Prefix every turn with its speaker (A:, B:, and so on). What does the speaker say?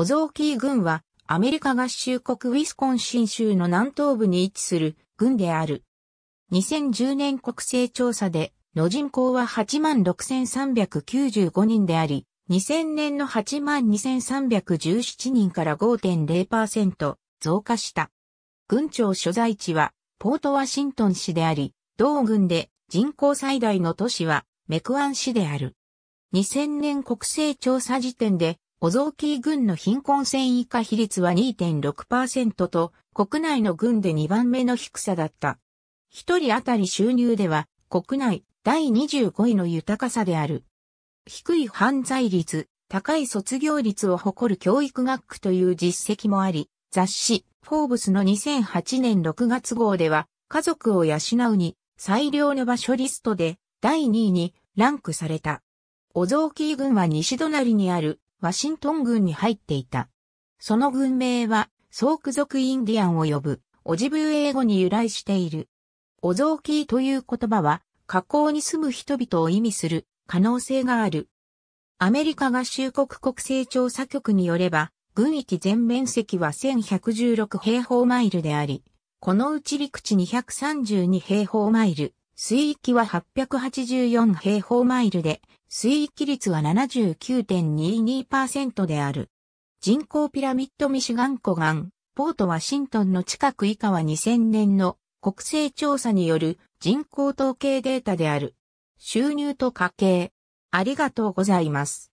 A: オゾーキー郡はアメリカ合衆国ウィスコンシン州の南東部に位置す
B: る郡である。2010年国勢調査での人口は86,395人であり、2000年の82,317人から5.0%増加した。郡庁所在地はポートワシントン市であり、同郡で人口最大の都市はメクアン市である。2000年国勢調査時点でオゾーキー軍の貧困線以下比率は2.6%と、国内の軍で2番目の低さだった。一人当たり収入では、国内第25位の豊かさである。低い犯罪率、高い卒業率を誇る教育学区という実績もあり、雑誌、フォーブスの2008年6月号では、家族を養うに最良の場所リストで第2位にランクされた。オゾーキー軍は西隣にあるワシントン軍に入っていた。その軍名は、ソーク族インディアンを呼ぶ、オジブー英語に由来している。オゾーキーという言葉は、河口に住む人々を意味する可能性がある。アメリカ合衆国国勢調査局によれば、軍域全面積は1116平方マイルであり、このうち陸地232平方マイル、水域は884平方マイルで、水域率は79.22%である。人口ピラミッドミシガン湖岸、ポートワシントンの近く以下は2000年の国勢調査による人口統計データである。収入と
A: 家計。ありがとうございます。